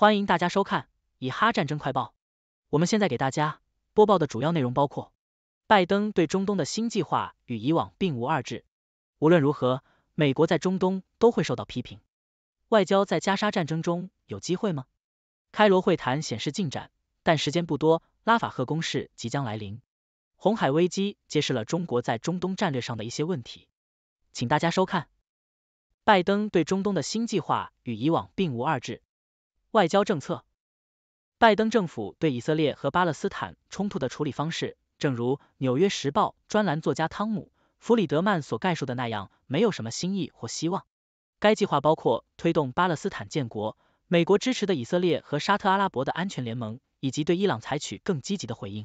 欢迎大家收看《以哈战争快报》。我们现在给大家播报的主要内容包括：拜登对中东的新计划与以往并无二致。无论如何，美国在中东都会受到批评。外交在加沙战争中有机会吗？开罗会谈显示进展，但时间不多，拉法赫攻势即将来临。红海危机揭示了中国在中东战略上的一些问题。请大家收看。拜登对中东的新计划与以往并无二致。外交政策，拜登政府对以色列和巴勒斯坦冲突的处理方式，正如《纽约时报》专栏作家汤姆·弗里德曼所概述的那样，没有什么新意或希望。该计划包括推动巴勒斯坦建国、美国支持的以色列和沙特阿拉伯的安全联盟，以及对伊朗采取更积极的回应。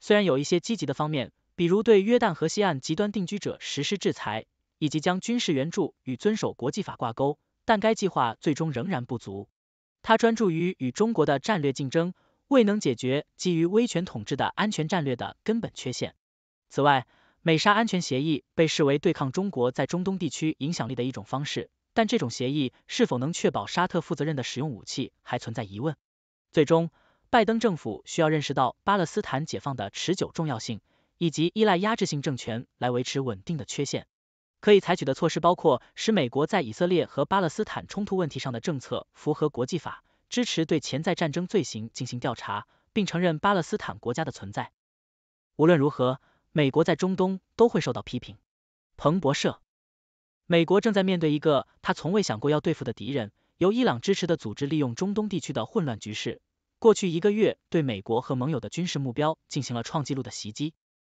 虽然有一些积极的方面，比如对约旦河西岸极端定居者实施制裁，以及将军事援助与遵守国际法挂钩，但该计划最终仍然不足。他专注于与中国的战略竞争，未能解决基于威权统治的安全战略的根本缺陷。此外，美沙安全协议被视为对抗中国在中东地区影响力的一种方式，但这种协议是否能确保沙特负责任的使用武器还存在疑问。最终，拜登政府需要认识到巴勒斯坦解放的持久重要性，以及依赖压制性政权来维持稳定的缺陷。可以采取的措施包括使美国在以色列和巴勒斯坦冲突问题上的政策符合国际法，支持对潜在战争罪行进行调查，并承认巴勒斯坦国家的存在。无论如何，美国在中东都会受到批评。彭博社，美国正在面对一个他从未想过要对付的敌人，由伊朗支持的组织利用中东地区的混乱局势，过去一个月对美国和盟友的军事目标进行了创纪录的袭击。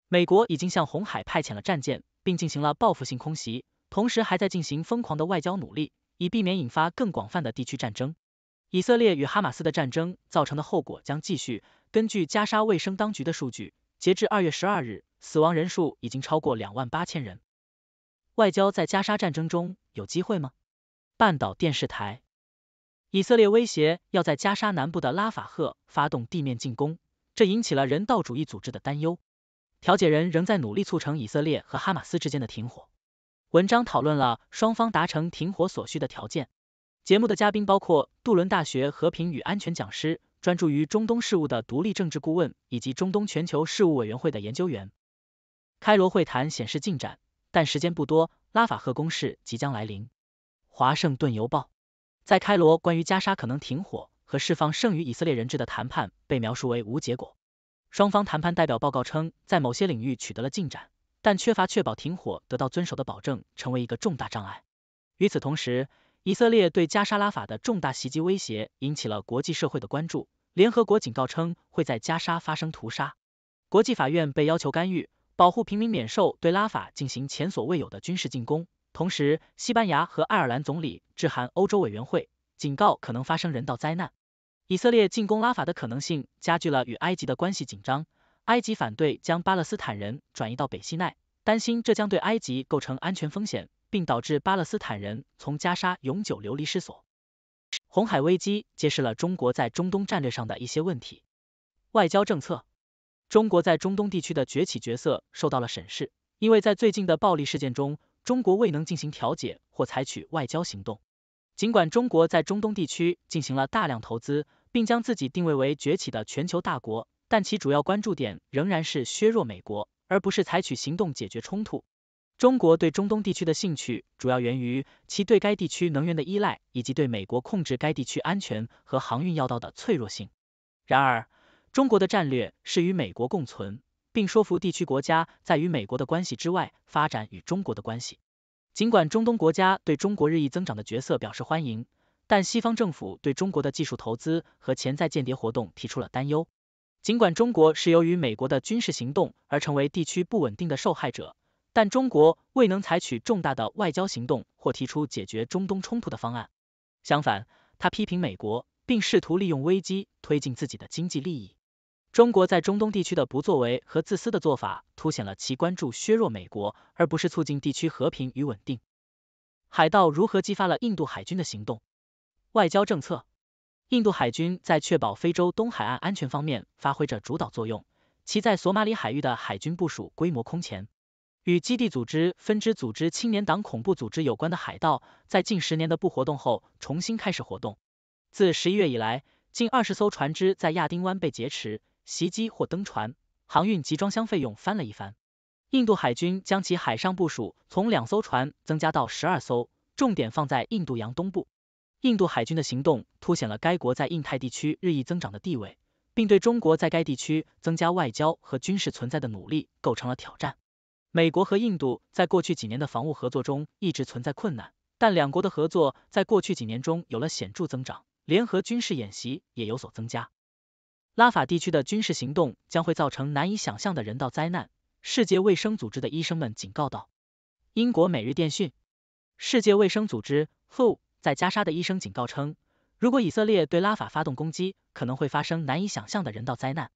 美国已经向红海派遣了战舰。并进行了报复性空袭，同时还在进行疯狂的外交努力，以避免引发更广泛的地区战争。以色列与哈马斯的战争造成的后果将继续。根据加沙卫生当局的数据，截至二月十二日，死亡人数已经超过两万八千人。外交在加沙战争中有机会吗？半岛电视台。以色列威胁要在加沙南部的拉法赫发动地面进攻，这引起了人道主义组织的担忧。调解人仍在努力促成以色列和哈马斯之间的停火。文章讨论了双方达成停火所需的条件。节目的嘉宾包括杜伦大学和平与安全讲师，专注于中东事务的独立政治顾问，以及中东全球事务委员会的研究员。开罗会谈显示进展，但时间不多，拉法赫攻势即将来临。华盛顿邮报在开罗关于加沙可能停火和释放剩余以色列人质的谈判被描述为无结果。双方谈判代表报告称，在某些领域取得了进展，但缺乏确保停火得到遵守的保证，成为一个重大障碍。与此同时，以色列对加沙拉法的重大袭击威胁引起了国际社会的关注。联合国警告称会在加沙发生屠杀，国际法院被要求干预，保护平民免受对拉法进行前所未有的军事进攻。同时，西班牙和爱尔兰总理致函欧洲委员会，警告可能发生人道灾难。以色列进攻拉法的可能性加剧了与埃及的关系紧张。埃及反对将巴勒斯坦人转移到北西奈，担心这将对埃及构成安全风险，并导致巴勒斯坦人从加沙永久流离失所。红海危机揭示了中国在中东战略上的一些问题。外交政策，中国在中东地区的崛起角色受到了审视，因为在最近的暴力事件中，中国未能进行调解或采取外交行动。尽管中国在中东地区进行了大量投资，并将自己定位为崛起的全球大国，但其主要关注点仍然是削弱美国，而不是采取行动解决冲突。中国对中东地区的兴趣主要源于其对该地区能源的依赖，以及对美国控制该地区安全和航运要道的脆弱性。然而，中国的战略是与美国共存，并说服地区国家在与美国的关系之外发展与中国的关系。尽管中东国家对中国日益增长的角色表示欢迎。但西方政府对中国的技术投资和潜在间谍活动提出了担忧。尽管中国是由于美国的军事行动而成为地区不稳定的受害者，但中国未能采取重大的外交行动或提出解决中东冲突的方案。相反，他批评美国，并试图利用危机推进自己的经济利益。中国在中东地区的不作为和自私的做法，凸显了其关注削弱美国，而不是促进地区和平与稳定。海盗如何激发了印度海军的行动？外交政策，印度海军在确保非洲东海岸安全方面发挥着主导作用，其在索马里海域的海军部署规模空前。与基地组织分支组织青年党恐怖组织有关的海盗，在近十年的不活动后重新开始活动。自十一月以来，近二十艘船只在亚丁湾被劫持、袭击或登船，航运集装箱费用翻了一番。印度海军将其海上部署从两艘船增加到十二艘，重点放在印度洋东部。印度海军的行动凸显了该国在印太地区日益增长的地位，并对中国在该地区增加外交和军事存在的努力构成了挑战。美国和印度在过去几年的防务合作中一直存在困难，但两国的合作在过去几年中有了显著增长，联合军事演习也有所增加。拉法地区的军事行动将会造成难以想象的人道灾难，世界卫生组织的医生们警告道。英国每日电讯，世界卫生组织，who。在加沙的医生警告称，如果以色列对拉法发动攻击，可能会发生难以想象的人道灾难。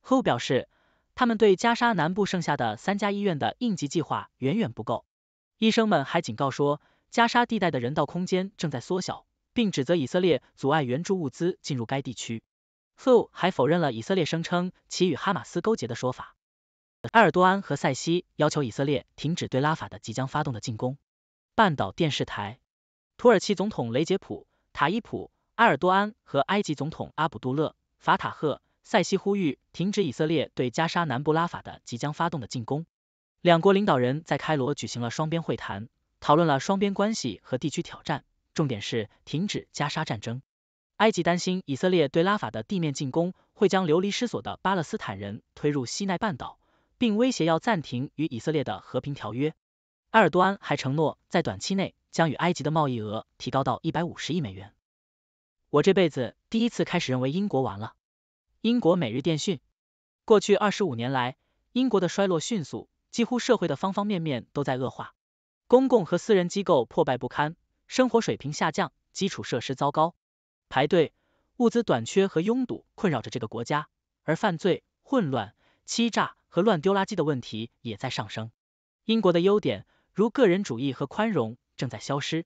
w h o 表示，他们对加沙南部剩下的三家医院的应急计划远远不够。医生们还警告说，加沙地带的人道空间正在缩小，并指责以色列阻碍援助物资进入该地区。w h o 还否认了以色列声称其与哈马斯勾结的说法。埃尔多安和塞西要求以色列停止对拉法的即将发动的进攻。半岛电视台。土耳其总统雷杰普·塔伊普·埃尔多安和埃及总统阿卜杜勒·法塔赫·塞西呼吁停止以色列对加沙南部拉法的即将发动的进攻。两国领导人在开罗举行了双边会谈，讨论了双边关系和地区挑战，重点是停止加沙战争。埃及担心以色列对拉法的地面进攻会将流离失所的巴勒斯坦人推入西奈半岛，并威胁要暂停与以色列的和平条约。埃尔多安还承诺在短期内。将与埃及的贸易额提高到一百五十亿美元。我这辈子第一次开始认为英国完了。英国每日电讯，过去二十五年来，英国的衰落迅速，几乎社会的方方面面都在恶化，公共和私人机构破败不堪，生活水平下降，基础设施糟糕，排队、物资短缺和拥堵困扰着这个国家，而犯罪、混乱、欺诈和乱丢垃圾的问题也在上升。英国的优点如个人主义和宽容。正在消失，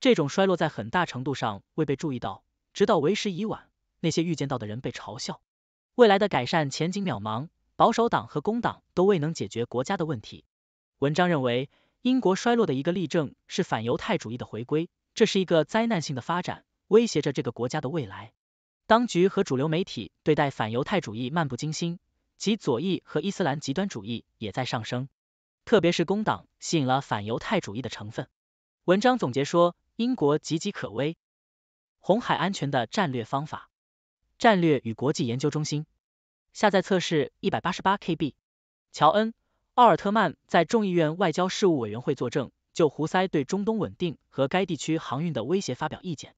这种衰落在很大程度上未被注意到，直到为时已晚。那些预见到的人被嘲笑，未来的改善前景渺茫。保守党和工党都未能解决国家的问题。文章认为，英国衰落的一个例证是反犹太主义的回归，这是一个灾难性的发展，威胁着这个国家的未来。当局和主流媒体对待反犹太主义漫不经心，及左翼和伊斯兰极端主义也在上升，特别是工党吸引了反犹太主义的成分。文章总结说，英国岌岌可危，红海安全的战略方法。战略与国际研究中心下载测试一百八十八 KB。乔恩·奥尔特曼在众议院外交事务委员会作证，就胡塞对中东稳定和该地区航运的威胁发表意见。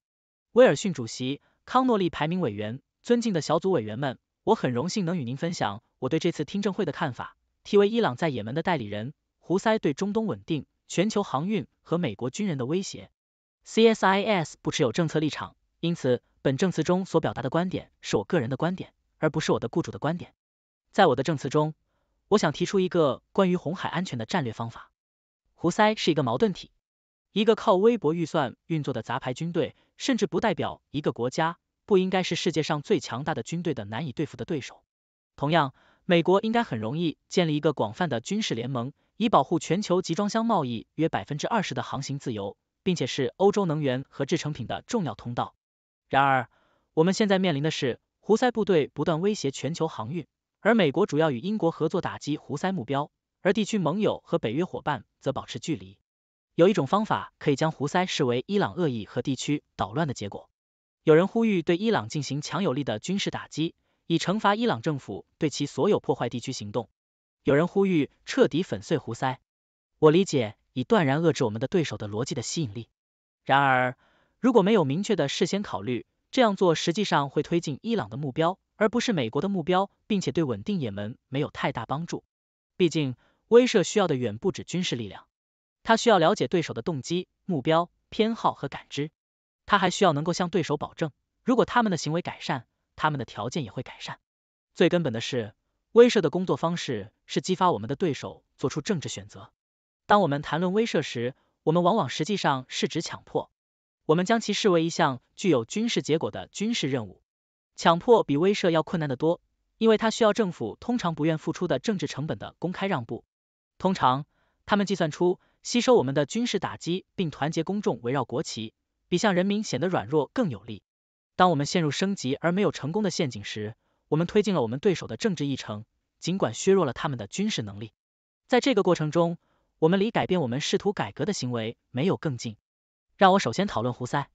威尔逊主席，康诺利排名委员，尊敬的小组委员们，我很荣幸能与您分享我对这次听证会的看法。t 为伊朗在也门的代理人，胡塞对中东稳定。全球航运和美国军人的威胁。C S I S 不持有政策立场，因此本证词中所表达的观点是我个人的观点，而不是我的雇主的观点。在我的证词中，我想提出一个关于红海安全的战略方法。胡塞是一个矛盾体，一个靠微薄预算运作的杂牌军队，甚至不代表一个国家，不应该是世界上最强大的军队的难以对付的对手。同样，美国应该很容易建立一个广泛的军事联盟。以保护全球集装箱贸易约百分之二十的航行自由，并且是欧洲能源和制成品的重要通道。然而，我们现在面临的是胡塞部队不断威胁全球航运，而美国主要与英国合作打击胡塞目标，而地区盟友和北约伙伴则保持距离。有一种方法可以将胡塞视为伊朗恶意和地区捣乱的结果。有人呼吁对伊朗进行强有力的军事打击，以惩罚伊朗政府对其所有破坏地区行动。有人呼吁彻底粉碎胡塞，我理解以断然遏制我们的对手的逻辑的吸引力。然而，如果没有明确的事先考虑，这样做实际上会推进伊朗的目标，而不是美国的目标，并且对稳定也门没有太大帮助。毕竟，威慑需要的远不止军事力量，他需要了解对手的动机、目标、偏好和感知。他还需要能够向对手保证，如果他们的行为改善，他们的条件也会改善。最根本的是，威慑的工作方式。是激发我们的对手做出政治选择。当我们谈论威慑时，我们往往实际上是指强迫。我们将其视为一项具有军事结果的军事任务。强迫比威慑要困难得多，因为它需要政府通常不愿付出的政治成本的公开让步。通常，他们计算出吸收我们的军事打击并团结公众围绕国旗，比向人民显得软弱更有利。当我们陷入升级而没有成功的陷阱时，我们推进了我们对手的政治议程。尽管削弱了他们的军事能力，在这个过程中，我们离改变我们试图改革的行为没有更近。让我首先讨论胡塞，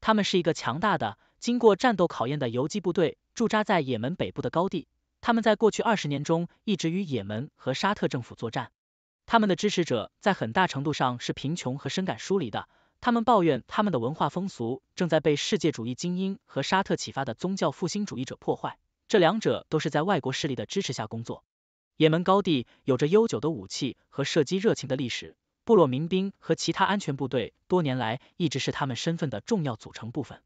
他们是一个强大的、经过战斗考验的游击部队，驻扎在也门北部的高地。他们在过去二十年中一直与也门和沙特政府作战。他们的支持者在很大程度上是贫穷和深感疏离的。他们抱怨他们的文化风俗正在被世界主义精英和沙特启发的宗教复兴主义者破坏。这两者都是在外国势力的支持下工作。也门高地有着悠久的武器和射击热情的历史，部落民兵和其他安全部队多年来一直是他们身份的重要组成部分。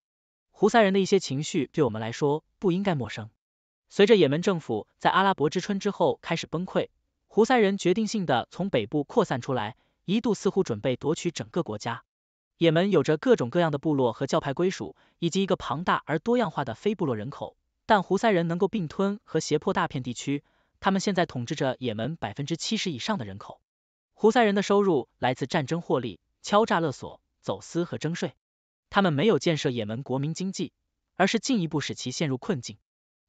胡塞人的一些情绪对我们来说不应该陌生。随着也门政府在阿拉伯之春之后开始崩溃，胡塞人决定性的从北部扩散出来，一度似乎准备夺取整个国家。也门有着各种各样的部落和教派归属，以及一个庞大而多样化的非部落人口。但胡塞人能够并吞和胁迫大片地区，他们现在统治着也门百分之七十以上的人口。胡塞人的收入来自战争获利、敲诈勒索、走私和征税，他们没有建设也门国民经济，而是进一步使其陷入困境。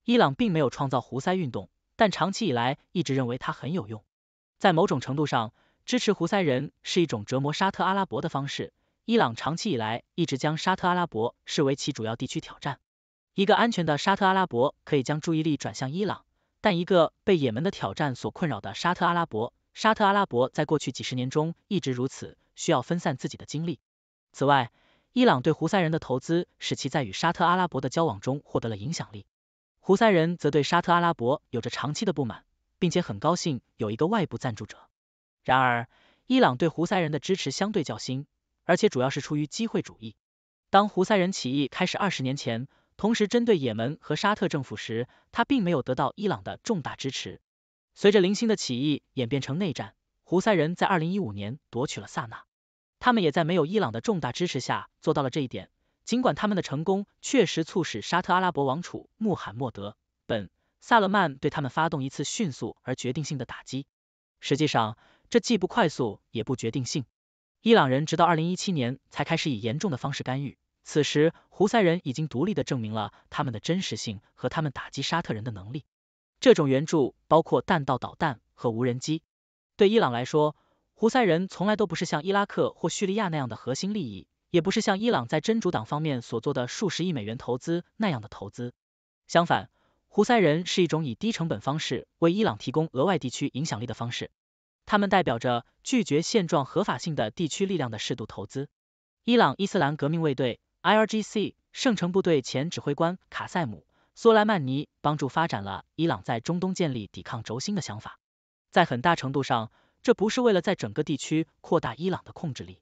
伊朗并没有创造胡塞运动，但长期以来一直认为它很有用。在某种程度上，支持胡塞人是一种折磨沙特阿拉伯的方式。伊朗长期以来一直将沙特阿拉伯视为其主要地区挑战。一个安全的沙特阿拉伯可以将注意力转向伊朗，但一个被也门的挑战所困扰的沙特阿拉伯，沙特阿拉伯在过去几十年中一直如此，需要分散自己的精力。此外，伊朗对胡塞人的投资使其在与沙特阿拉伯的交往中获得了影响力，胡塞人则对沙特阿拉伯有着长期的不满，并且很高兴有一个外部赞助者。然而，伊朗对胡塞人的支持相对较新，而且主要是出于机会主义。当胡塞人起义开始二十年前。同时，针对也门和沙特政府时，他并没有得到伊朗的重大支持。随着零星的起义演变成内战，胡塞人在二零一五年夺取了萨那，他们也在没有伊朗的重大支持下做到了这一点。尽管他们的成功确实促使沙特阿拉伯王储穆罕默德·本·萨勒曼对他们发动一次迅速而决定性的打击，实际上这既不快速也不决定性。伊朗人直到二零一七年才开始以严重的方式干预。此时，胡塞人已经独立的证明了他们的真实性和他们打击沙特人的能力。这种援助包括弹道导弹和无人机。对伊朗来说，胡塞人从来都不是像伊拉克或叙利亚那样的核心利益，也不是像伊朗在真主党方面所做的数十亿美元投资那样的投资。相反，胡塞人是一种以低成本方式为伊朗提供额外地区影响力的方式。他们代表着拒绝现状合法性的地区力量的适度投资。伊朗伊斯兰革命卫队。IRGC 圣城部队前指挥官卡塞姆·苏莱曼尼帮助发展了伊朗在中东建立抵抗轴心的想法，在很大程度上，这不是为了在整个地区扩大伊朗的控制力，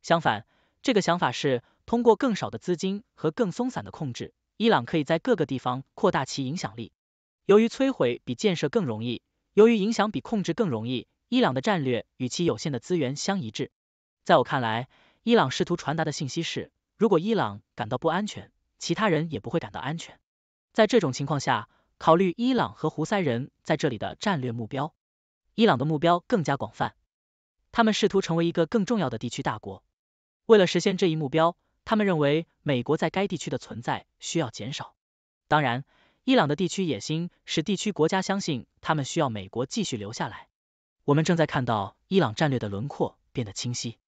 相反，这个想法是通过更少的资金和更松散的控制，伊朗可以在各个地方扩大其影响力。由于摧毁比建设更容易，由于影响比控制更容易，伊朗的战略与其有限的资源相一致。在我看来，伊朗试图传达的信息是。如果伊朗感到不安全，其他人也不会感到安全。在这种情况下，考虑伊朗和胡塞人在这里的战略目标，伊朗的目标更加广泛。他们试图成为一个更重要的地区大国。为了实现这一目标，他们认为美国在该地区的存在需要减少。当然，伊朗的地区野心使地区国家相信他们需要美国继续留下来。我们正在看到伊朗战略的轮廓变得清晰。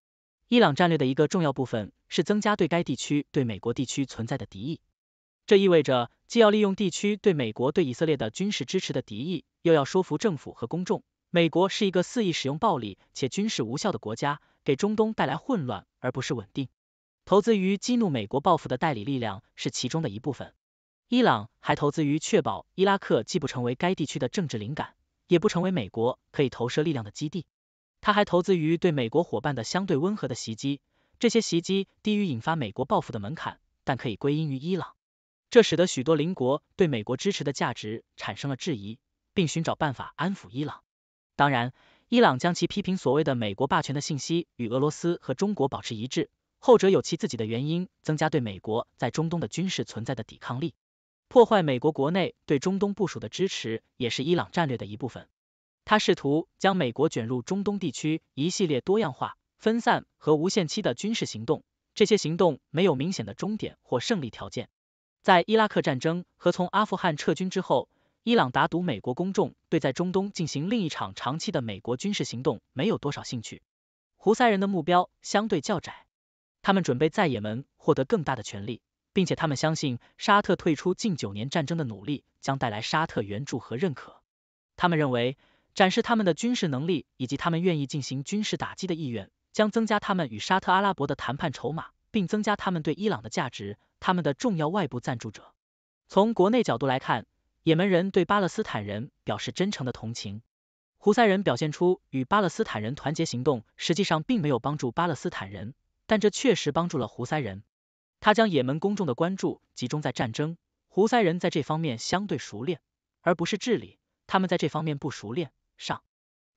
伊朗战略的一个重要部分是增加对该地区、对美国地区存在的敌意。这意味着既要利用地区对美国、对以色列的军事支持的敌意，又要说服政府和公众，美国是一个肆意使用暴力且军事无效的国家，给中东带来混乱而不是稳定。投资于激怒美国报复的代理力量是其中的一部分。伊朗还投资于确保伊拉克既不成为该地区的政治灵感，也不成为美国可以投射力量的基地。他还投资于对美国伙伴的相对温和的袭击，这些袭击低于引发美国报复的门槛，但可以归因于伊朗。这使得许多邻国对美国支持的价值产生了质疑，并寻找办法安抚伊朗。当然，伊朗将其批评所谓的美国霸权的信息与俄罗斯和中国保持一致，后者有其自己的原因，增加对美国在中东的军事存在的抵抗力，破坏美国国内对中东部署的支持，也是伊朗战略的一部分。他试图将美国卷入中东地区一系列多样化、分散和无限期的军事行动，这些行动没有明显的终点或胜利条件。在伊拉克战争和从阿富汗撤军之后，伊朗打赌美国公众对在中东进行另一场长期的美国军事行动没有多少兴趣。胡塞人的目标相对较窄，他们准备在也门获得更大的权力，并且他们相信沙特退出近九年战争的努力将带来沙特援助和认可。他们认为。展示他们的军事能力以及他们愿意进行军事打击的意愿，将增加他们与沙特阿拉伯的谈判筹码，并增加他们对伊朗的价值。他们的重要外部赞助者。从国内角度来看，也门人对巴勒斯坦人表示真诚的同情。胡塞人表现出与巴勒斯坦人团结行动，实际上并没有帮助巴勒斯坦人，但这确实帮助了胡塞人。他将也门公众的关注集中在战争。胡塞人在这方面相对熟练，而不是治理，他们在这方面不熟练。上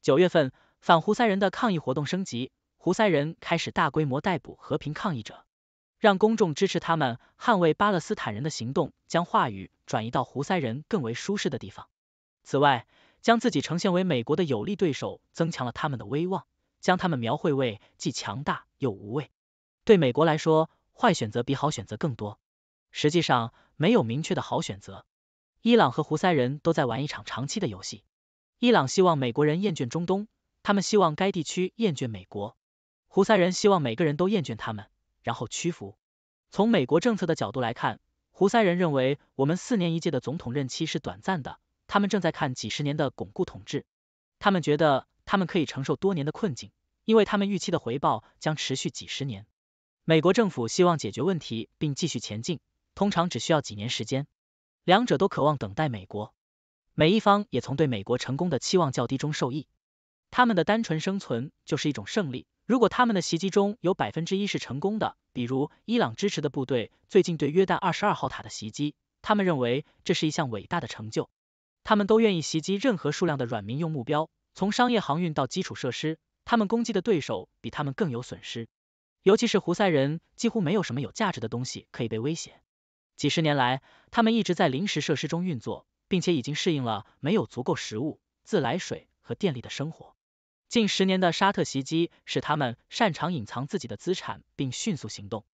九月份，反胡塞人的抗议活动升级，胡塞人开始大规模逮捕和平抗议者，让公众支持他们捍卫巴勒斯坦人的行动，将话语转移到胡塞人更为舒适的地方。此外，将自己呈现为美国的有力对手，增强了他们的威望，将他们描绘为既强大又无畏。对美国来说，坏选择比好选择更多。实际上，没有明确的好选择。伊朗和胡塞人都在玩一场长期的游戏。伊朗希望美国人厌倦中东，他们希望该地区厌倦美国。胡塞人希望每个人都厌倦他们，然后屈服。从美国政策的角度来看，胡塞人认为我们四年一届的总统任期是短暂的，他们正在看几十年的巩固统治。他们觉得他们可以承受多年的困境，因为他们预期的回报将持续几十年。美国政府希望解决问题并继续前进，通常只需要几年时间。两者都渴望等待美国。每一方也从对美国成功的期望较低中受益，他们的单纯生存就是一种胜利。如果他们的袭击中有百分之一是成功的，比如伊朗支持的部队最近对约旦二十二号塔的袭击，他们认为这是一项伟大的成就。他们都愿意袭击任何数量的软民用目标，从商业航运到基础设施。他们攻击的对手比他们更有损失，尤其是胡塞人几乎没有什么有价值的东西可以被威胁。几十年来，他们一直在临时设施中运作。并且已经适应了没有足够食物、自来水和电力的生活。近十年的沙特袭击使他们擅长隐藏自己的资产并迅速行动。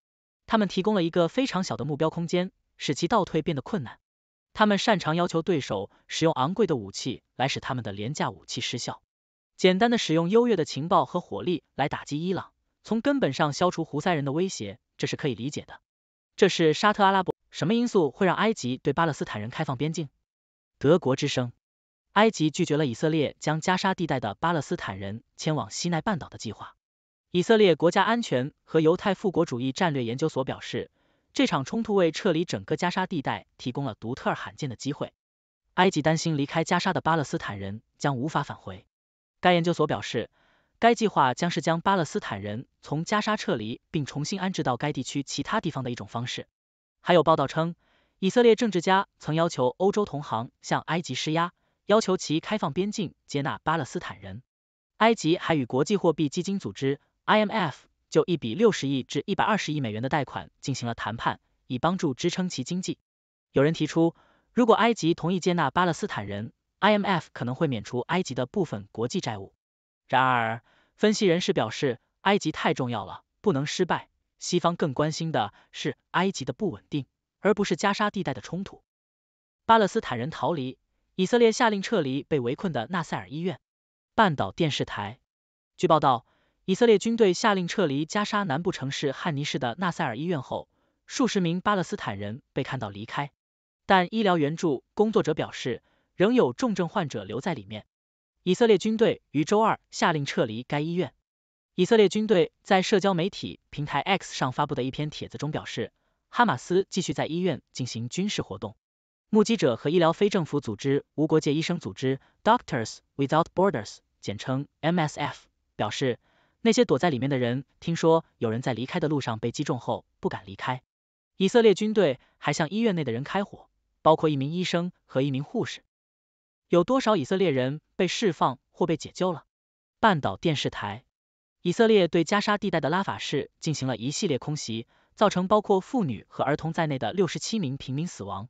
他们提供了一个非常小的目标空间，使其倒退变得困难。他们擅长要求对手使用昂贵的武器来使他们的廉价武器失效。简单的使用优越的情报和火力来打击伊朗，从根本上消除胡塞人的威胁，这是可以理解的。这是沙特阿拉伯什么因素会让埃及对巴勒斯坦人开放边境？德国之声：埃及拒绝了以色列将加沙地带的巴勒斯坦人迁往西奈半岛的计划。以色列国家安全和犹太复国主义战略研究所表示，这场冲突为撤离整个加沙地带提供了独特罕见的机会。埃及担心离开加沙的巴勒斯坦人将无法返回。该研究所表示，该计划将是将巴勒斯坦人从加沙撤离并重新安置到该地区其他地方的一种方式。还有报道称。以色列政治家曾要求欧洲同行向埃及施压，要求其开放边境接纳巴勒斯坦人。埃及还与国际货币基金组织 （IMF） 就一笔六十亿至一百二十亿美元的贷款进行了谈判，以帮助支撑其经济。有人提出，如果埃及同意接纳巴勒斯坦人，IMF 可能会免除埃及的部分国际债务。然而，分析人士表示，埃及太重要了，不能失败。西方更关心的是埃及的不稳定。而不是加沙地带的冲突。巴勒斯坦人逃离，以色列下令撤离被围困的纳塞尔医院。半岛电视台据报道，以色列军队下令撤离加沙南部城市汉尼市的纳塞尔医院后，数十名巴勒斯坦人被看到离开，但医疗援助工作者表示，仍有重症患者留在里面。以色列军队于周二下令撤离该医院。以色列军队在社交媒体平台 X 上发布的一篇帖子中表示。哈马斯继续在医院进行军事活动。目击者和医疗非政府组织无国界医生组织 （Doctors Without Borders，简称 MSF） 表示，那些躲在里面的人听说有人在离开的路上被击中后，不敢离开。以色列军队还向医院内的人开火，包括一名医生和一名护士。有多少以色列人被释放或被解救了？半岛电视台。以色列对加沙地带的拉法市进行了一系列空袭。造成包括妇女和儿童在内的六十七名平民死亡。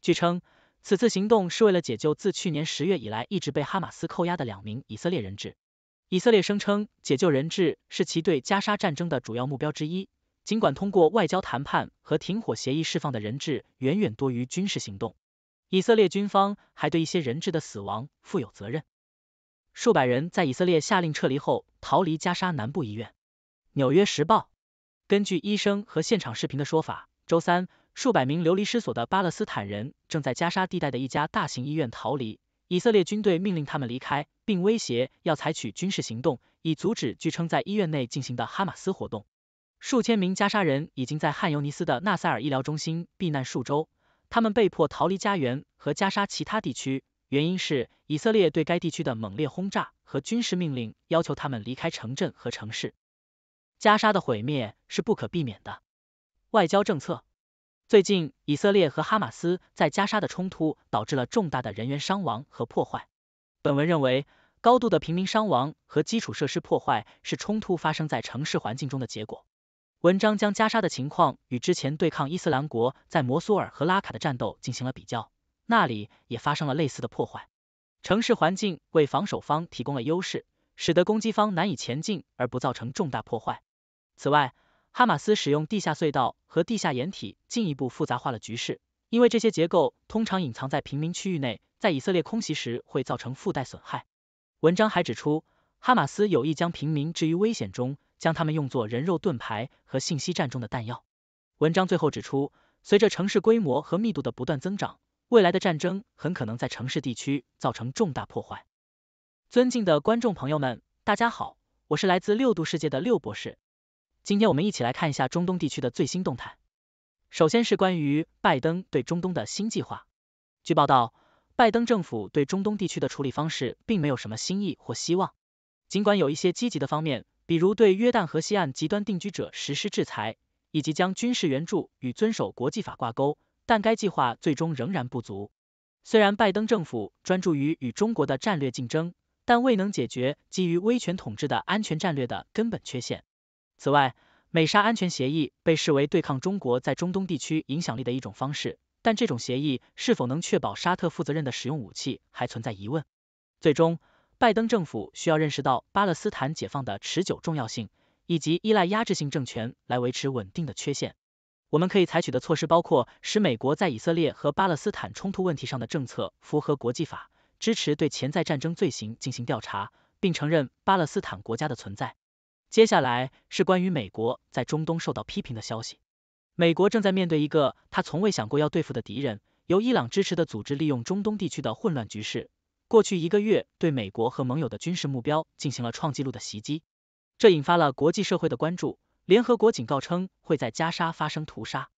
据称，此次行动是为了解救自去年十月以来一直被哈马斯扣押的两名以色列人质。以色列声称解救人质是其对加沙战争的主要目标之一，尽管通过外交谈判和停火协议释放的人质远远多于军事行动。以色列军方还对一些人质的死亡负有责任。数百人在以色列下令撤离后逃离加沙南部医院。《纽约时报》根据医生和现场视频的说法，周三，数百名流离失所的巴勒斯坦人正在加沙地带的一家大型医院逃离。以色列军队命令他们离开，并威胁要采取军事行动，以阻止据称在医院内进行的哈马斯活动。数千名加沙人已经在汉尤尼斯的纳塞尔医疗中心避难数周，他们被迫逃离家园和加沙其他地区，原因是以色列对该地区的猛烈轰炸和军事命令要求他们离开城镇和城市。加沙的毁灭是不可避免的。外交政策最近，以色列和哈马斯在加沙的冲突导致了重大的人员伤亡和破坏。本文认为，高度的平民伤亡和基础设施破坏是冲突发生在城市环境中的结果。文章将加沙的情况与之前对抗伊斯兰国在摩苏尔和拉卡的战斗进行了比较，那里也发生了类似的破坏。城市环境为防守方提供了优势，使得攻击方难以前进而不造成重大破坏。此外，哈马斯使用地下隧道和地下掩体进一步复杂化了局势，因为这些结构通常隐藏在平民区域内，在以色列空袭时会造成附带损害。文章还指出，哈马斯有意将平民置于危险中，将他们用作人肉盾牌和信息战中的弹药。文章最后指出，随着城市规模和密度的不断增长，未来的战争很可能在城市地区造成重大破坏。尊敬的观众朋友们，大家好，我是来自六度世界的六博士。今天我们一起来看一下中东地区的最新动态。首先是关于拜登对中东的新计划。据报道，拜登政府对中东地区的处理方式并没有什么新意或希望。尽管有一些积极的方面，比如对约旦河西岸极端定居者实施制裁，以及将军事援助与遵守国际法挂钩，但该计划最终仍然不足。虽然拜登政府专注于与中国的战略竞争，但未能解决基于威权统治的安全战略的根本缺陷。此外，美沙安全协议被视为对抗中国在中东地区影响力的一种方式，但这种协议是否能确保沙特负责任的使用武器还存在疑问。最终，拜登政府需要认识到巴勒斯坦解放的持久重要性，以及依赖压制性政权来维持稳定的缺陷。我们可以采取的措施包括使美国在以色列和巴勒斯坦冲突问题上的政策符合国际法，支持对潜在战争罪行进行调查，并承认巴勒斯坦国家的存在。接下来是关于美国在中东受到批评的消息。美国正在面对一个他从未想过要对付的敌人，由伊朗支持的组织利用中东地区的混乱局势，过去一个月对美国和盟友的军事目标进行了创纪录的袭击，这引发了国际社会的关注。联合国警告称会在加沙发生屠杀。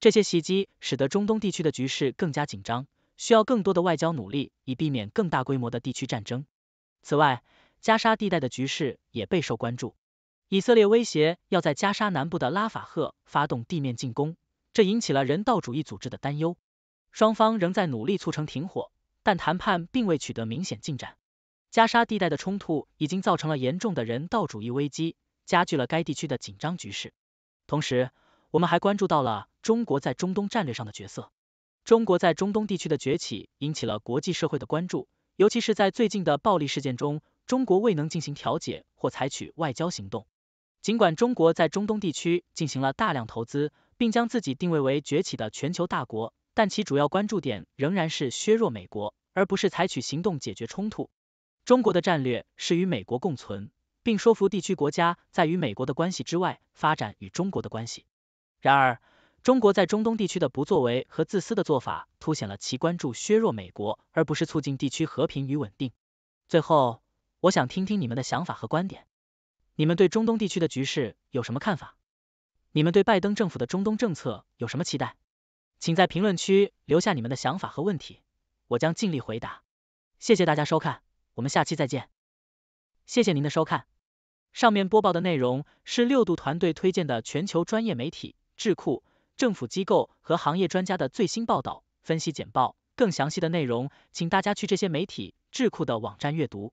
这些袭击使得中东地区的局势更加紧张，需要更多的外交努力以避免更大规模的地区战争。此外，加沙地带的局势也备受关注。以色列威胁要在加沙南部的拉法赫发动地面进攻，这引起了人道主义组织的担忧。双方仍在努力促成停火，但谈判并未取得明显进展。加沙地带的冲突已经造成了严重的人道主义危机，加剧了该地区的紧张局势。同时，我们还关注到了中国在中东战略上的角色。中国在中东地区的崛起引起了国际社会的关注，尤其是在最近的暴力事件中，中国未能进行调解或采取外交行动。尽管中国在中东地区进行了大量投资，并将自己定位为崛起的全球大国，但其主要关注点仍然是削弱美国，而不是采取行动解决冲突。中国的战略是与美国共存，并说服地区国家在与美国的关系之外发展与中国的关系。然而，中国在中东地区的不作为和自私的做法，凸显了其关注削弱美国，而不是促进地区和平与稳定。最后，我想听听你们的想法和观点。你们对中东地区的局势有什么看法？你们对拜登政府的中东政策有什么期待？请在评论区留下你们的想法和问题，我将尽力回答。谢谢大家收看，我们下期再见。谢谢您的收看，上面播报的内容是六度团队推荐的全球专业媒体、智库、政府机构和行业专家的最新报道、分析简报。更详细的内容，请大家去这些媒体、智库的网站阅读。